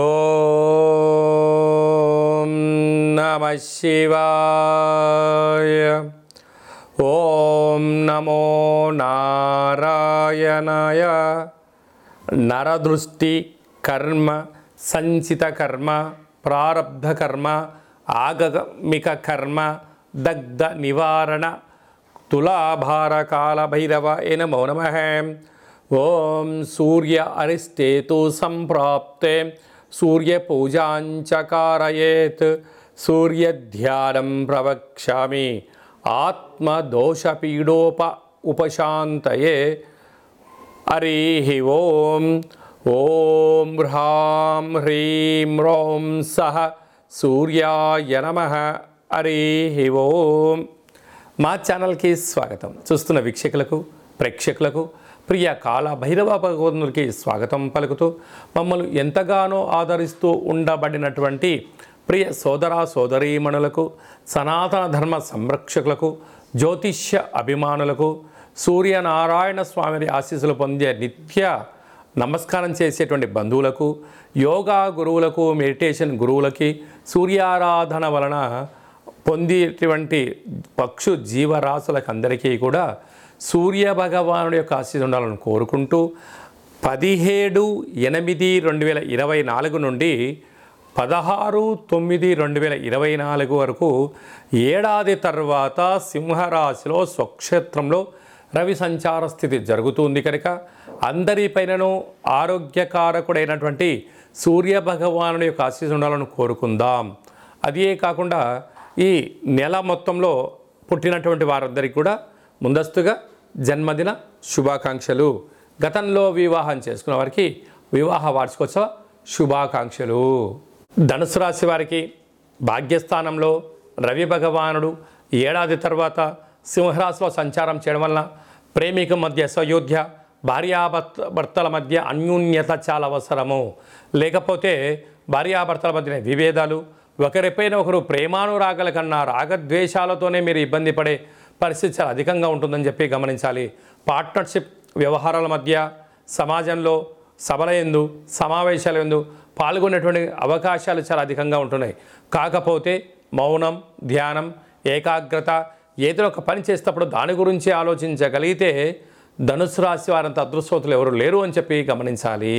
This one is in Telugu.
ఓం నమ శివాయ ఓం నమో నారాయణాయ నరదృష్టి కర్మ సంచిత కర్మ ప్రారబ్ధ కర్మ ఆగమిక కర్మ तुलाभारकालभैरव ए नमो नमः ॐ सूर्य अरिस्तेतुसम्प्राप्ते सूर्यपूजां च कारयेत् सूर्यध्यानं प्रवक्ष्यामि आत्मदोषपीडोप उपशान्तये हरिः ॐ ॐ ह्रां ह्रीं रौं सः सूर्याय नमः హరి ఓం మా ఛానల్కి స్వాగతం చూస్తున్న వీక్షకులకు ప్రేక్షకులకు ప్రియ కాల భైరవ భగవంతునికి స్వాగతం పలుకుతూ మమ్మల్ని ఎంతగానో ఆదరిస్తూ ఉండబడినటువంటి ప్రియ సోదర సోదరీమణులకు సనాతన ధర్మ సంరక్షకులకు జ్యోతిష్య అభిమానులకు సూర్యనారాయణ స్వామిని ఆశీస్సులు పొందే నిత్య నమస్కారం చేసేటువంటి బంధువులకు యోగా గురువులకు మెడిటేషన్ గురువులకి సూర్యారాధన వలన పొందేటువంటి పక్షు జీవరాశులకు అందరికీ కూడా సూర్య భగవానుడి యొక్క ఆశీస్ ఉండాలని కోరుకుంటూ పదిహేడు ఎనిమిది రెండు వేల ఇరవై నాలుగు నుండి పదహారు తొమ్మిది రెండు వేల ఇరవై నాలుగు వరకు ఏడాది తర్వాత సింహరాశిలో స్వక్షేత్రంలో రవి సంచార స్థితి జరుగుతుంది కనుక అందరిపైనను ఆరోగ్యకారకుడైనటువంటి సూర్య భగవానుడి యొక్క ఆశీస్సు ఉండాలని కోరుకుందాం అదే కాకుండా ఈ నెల మొత్తంలో పుట్టినటువంటి వారందరికీ కూడా ముందస్తుగా జన్మదిన శుభాకాంక్షలు గతంలో వివాహం చేసుకున్న వారికి వివాహ వార్షికోత్సవ శుభాకాంక్షలు ధనుసు రాశి వారికి భాగ్యస్థానంలో రవి భగవానుడు ఏడాది తర్వాత సింహరాశిలో సంచారం చేయడం వలన ప్రేమిక మధ్య సయోధ్య భార్యాభర్తల మధ్య అన్యూన్యత చాలా అవసరము లేకపోతే భార్యాభర్తల మధ్య విభేదాలు ఒకరిపైన ఒకరు ప్రేమానురాగల కన్నా రాగద్వేషాలతోనే మీరు ఇబ్బంది పడే పరిస్థితి చాలా అధికంగా ఉంటుందని చెప్పి గమనించాలి పార్ట్నర్షిప్ వ్యవహారాల మధ్య సమాజంలో సభల ఎందు సమావేశాల ఎందు పాల్గొనేటువంటి అవకాశాలు చాలా అధికంగా ఉంటున్నాయి కాకపోతే మౌనం ధ్యానం ఏకాగ్రత ఏదో ఒక పని చేసేటప్పుడు దాని గురించి ఆలోచించగలిగితే ధనుసు రాశి వారంత అదృష్టవంతులు ఎవరు లేరు అని చెప్పి గమనించాలి